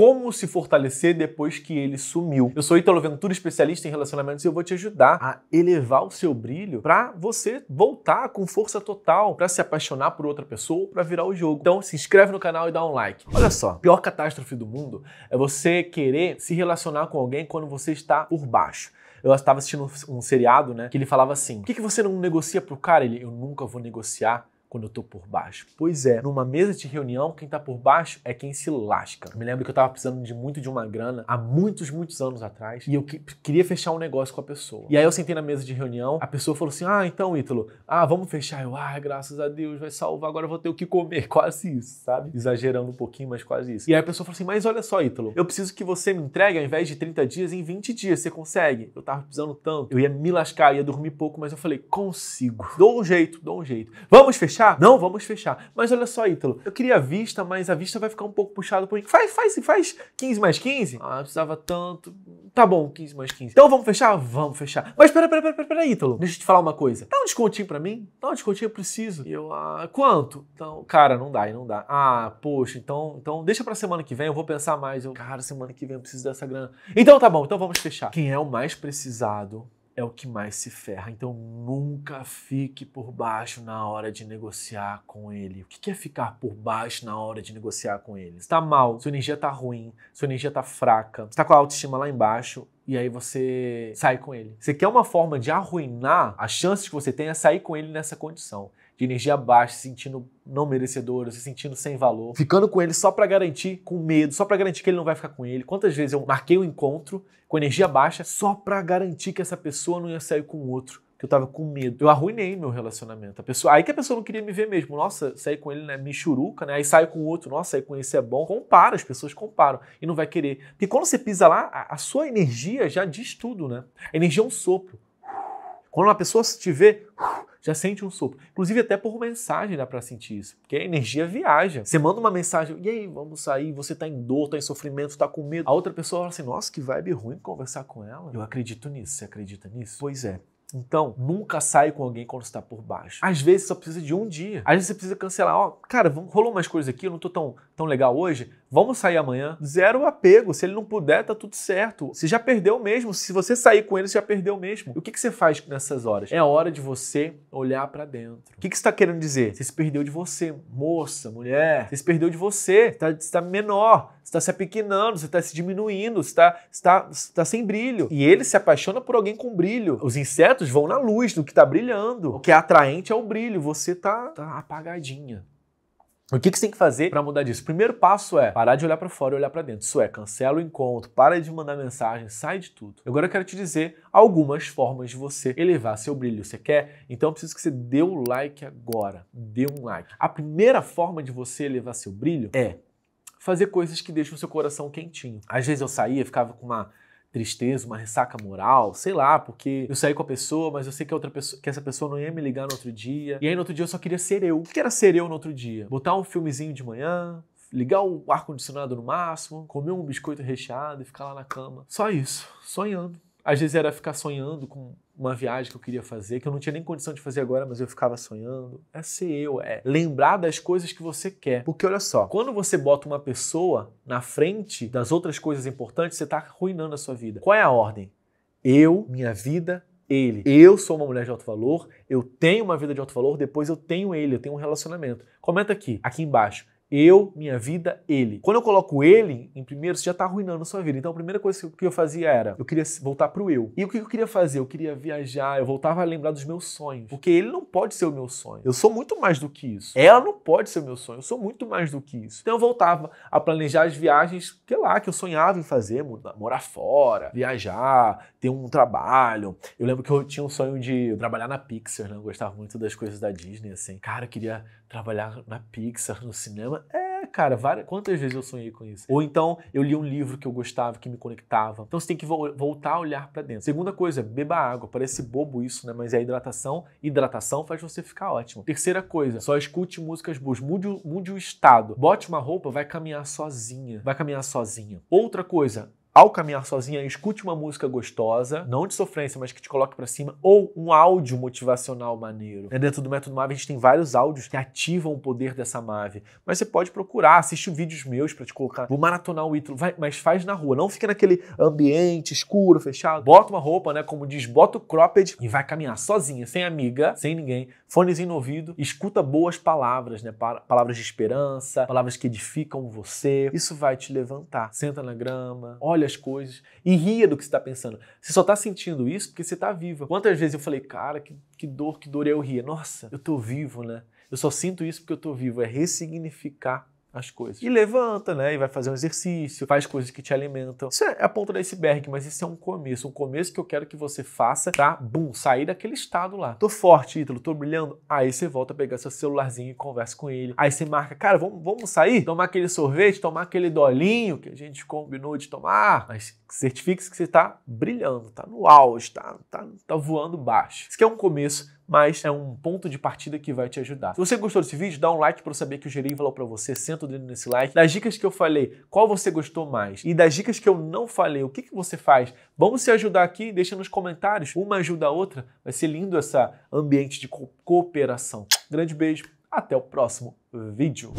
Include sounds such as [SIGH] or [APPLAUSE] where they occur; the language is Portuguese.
como se fortalecer depois que ele sumiu. Eu sou Italo Ventura, especialista em relacionamentos, e eu vou te ajudar a elevar o seu brilho para você voltar com força total para se apaixonar por outra pessoa ou para virar o jogo. Então se inscreve no canal e dá um like. Olha só, a pior catástrofe do mundo é você querer se relacionar com alguém quando você está por baixo. Eu estava assistindo um seriado, né? Que ele falava assim: Por que, que você não negocia pro cara? Ele, eu nunca vou negociar quando eu tô por baixo. Pois é, numa mesa de reunião, quem tá por baixo é quem se lasca. Eu me lembro que eu tava precisando de muito de uma grana há muitos, muitos anos atrás e eu que, queria fechar um negócio com a pessoa. E aí eu sentei na mesa de reunião, a pessoa falou assim: Ah, então, Ítalo, ah, vamos fechar. Eu, ah, graças a Deus, vai salvar, agora eu vou ter o que comer. [LAUGHS] Quase isso, sabe? Exagerando um pouquinho, mas quase isso. E aí a pessoa falou assim: Mas olha só, Ítalo, eu preciso que você me entregue ao invés de 30 dias, em 20 dias. Você consegue? Eu tava precisando tanto. Eu ia me lascar, ia dormir pouco, mas eu falei: Consigo. Dou um jeito, dou um jeito. Vamos fechar fechar? Não, vamos fechar. Mas olha só, Ítalo, eu queria a vista, mas a vista vai ficar um pouco puxada por mim. Faz, faz, faz 15 mais 15? Ah, precisava tanto. Tá bom, 15 mais 15. Então vamos fechar? Vamos fechar. Mas pera, pera, pera, pera, pera Ítalo. Deixa eu te falar uma coisa. Dá um descontinho pra mim? Dá um descontinho, eu preciso. E eu, ah, quanto? Então, cara, não dá, não dá. Ah, poxa, então, então deixa pra semana que vem, eu vou pensar mais. Eu, cara, semana que vem eu preciso dessa grana. Então tá bom, então vamos fechar. Quem é o mais precisado é o que mais se ferra. Então nunca fique por baixo na hora de negociar com ele. O que é ficar por baixo na hora de negociar com ele? Está mal, sua energia está ruim, sua energia está fraca, está com a autoestima lá embaixo, e aí você sai com ele. Você quer uma forma de arruinar a chance que você tem é sair com ele nessa condição de energia baixa, se sentindo não merecedora, se sentindo sem valor, ficando com ele só para garantir, com medo, só para garantir que ele não vai ficar com ele. Quantas vezes eu marquei um encontro com energia baixa só para garantir que essa pessoa não ia sair com outro? que eu tava com medo. Eu arruinei meu relacionamento. A pessoa, aí que a pessoa não queria me ver mesmo. Nossa, sair com ele, né? Me churuca, né? Aí saio com outro. Nossa, sair com esse é bom. Compara, as pessoas comparam e não vai querer. Porque quando você pisa lá, a, a sua energia já diz tudo, né? A energia é um sopro. Quando uma pessoa te vê, já sente um sopro. Inclusive, até por mensagem dá para sentir isso, porque a energia viaja. Você manda uma mensagem, e aí, vamos sair, você tá em dor, tá em sofrimento, tá com medo. A outra pessoa fala assim, nossa, que vibe ruim conversar com ela. Eu acredito nisso, você acredita nisso? Pois é. Então, nunca sai com alguém quando está por baixo. Às vezes só precisa de um dia. Às vezes você precisa cancelar. Ó, oh, cara, rolou umas coisas aqui, eu não tô tão, tão legal hoje. Vamos sair amanhã? Zero apego. Se ele não puder, tá tudo certo. Você já perdeu mesmo. Se você sair com ele, você já perdeu mesmo. O que, que você faz nessas horas? É hora de você olhar para dentro. O que, que você tá querendo dizer? Você se perdeu de você, moça, mulher. Você se perdeu de você. Você tá, você tá menor. Você tá se apequenando. Você tá se diminuindo. Você tá, você tá, você tá sem brilho. E ele se apaixona por alguém com brilho. Os insetos vão na luz do que tá brilhando. O que é atraente é o brilho. Você tá, tá apagadinha. O que, que você tem que fazer para mudar disso? Primeiro passo é parar de olhar para fora e olhar para dentro. Isso é, cancela o encontro, para de mandar mensagem, sai de tudo. Agora eu quero te dizer algumas formas de você elevar seu brilho. Você quer? Então eu preciso que você dê o um like agora. Dê um like. A primeira forma de você elevar seu brilho é fazer coisas que deixam seu coração quentinho. Às vezes eu saía, ficava com uma tristeza, uma ressaca moral, sei lá, porque eu saí com a pessoa, mas eu sei que, outra pessoa, que essa pessoa não ia me ligar no outro dia. E aí no outro dia eu só queria ser eu. O que era ser eu no outro dia? Botar um filmezinho de manhã, ligar o ar-condicionado no máximo, comer um biscoito recheado e ficar lá na cama. Só isso, sonhando às vezes era ficar sonhando com uma viagem que eu queria fazer, que eu não tinha nem condição de fazer agora, mas eu ficava sonhando. É ser eu, é lembrar das coisas que você quer. Porque olha só, quando você bota uma pessoa na frente das outras coisas importantes, você está arruinando a sua vida. Qual é a ordem? Eu, minha vida, ele. Eu sou uma mulher de alto valor, eu tenho uma vida de alto valor, depois eu tenho ele, eu tenho um relacionamento. Comenta aqui, aqui embaixo. Eu, minha vida, ele. Quando eu coloco ele em primeiro, você já está arruinando a sua vida. Então a primeira coisa que eu fazia era, eu queria voltar pro eu. E o que eu queria fazer? Eu queria viajar, eu voltava a lembrar dos meus sonhos. Porque ele não pode ser o meu sonho. Eu sou muito mais do que isso. Ela não pode ser o meu sonho, eu sou muito mais do que isso. Então eu voltava a planejar as viagens, que lá, que eu sonhava em fazer, morar fora, viajar, ter um trabalho. Eu lembro que eu tinha um sonho de trabalhar na Pixar, né? Eu gostava muito das coisas da Disney, assim. Cara, eu queria trabalhar na Pixar, no cinema é, cara, várias, quantas vezes eu sonhei com isso? Ou então eu li um livro que eu gostava, que me conectava. Então você tem que vo voltar a olhar para dentro. Segunda coisa, beba água. Parece bobo isso, né? Mas é a hidratação. Hidratação faz você ficar ótimo. Terceira coisa, só escute músicas boas. Mude o, mude o estado. Bote uma roupa, vai caminhar sozinha. Vai caminhar sozinha. Outra coisa, ao caminhar sozinha, escute uma música gostosa, não de sofrência, mas que te coloque para cima, ou um áudio motivacional maneiro. É dentro do método Mave, a gente tem vários áudios que ativam o poder dessa Mave. Mas você pode procurar, assiste vídeos meus para te colocar. Vou maratonar o Ítalo, vai, mas faz na rua, não fica naquele ambiente escuro, fechado. Bota uma roupa, né, como diz, bota o cropped e vai caminhar sozinha, sem amiga, sem ninguém, fonezinho no ouvido, escuta boas palavras, né, palavras de esperança, palavras que edificam você. Isso vai te levantar. Senta na grama, olha olha as coisas e ria do que você está pensando. Você só está sentindo isso porque você está viva. Quantas vezes eu falei, cara, que, que dor, que dor, e eu ria. Nossa, eu estou vivo, né? Eu só sinto isso porque eu estou vivo. É ressignificar as coisas. E levanta, né? E vai fazer um exercício, faz coisas que te alimentam. Isso é a ponta do iceberg, mas isso é um começo. Um começo que eu quero que você faça pra, bum, sair daquele estado lá. Tô forte, Ítalo, tô brilhando. Aí você volta a pegar seu celularzinho e conversa com ele. Aí você marca, cara, vamos, vamos sair? Tomar aquele sorvete, tomar aquele dolinho que a gente combinou de tomar. Mas certifique-se que você tá brilhando, tá no auge, tá, tá, tá voando baixo. Isso é um começo mas é um ponto de partida que vai te ajudar. Se você gostou desse vídeo, dá um like para eu saber que eu gerei valor para você, senta o dedo nesse like. Das dicas que eu falei, qual você gostou mais? E das dicas que eu não falei, o que, que você faz? Vamos se ajudar aqui, deixa nos comentários. Uma ajuda a outra, vai ser lindo esse ambiente de co cooperação. Grande beijo, até o próximo vídeo.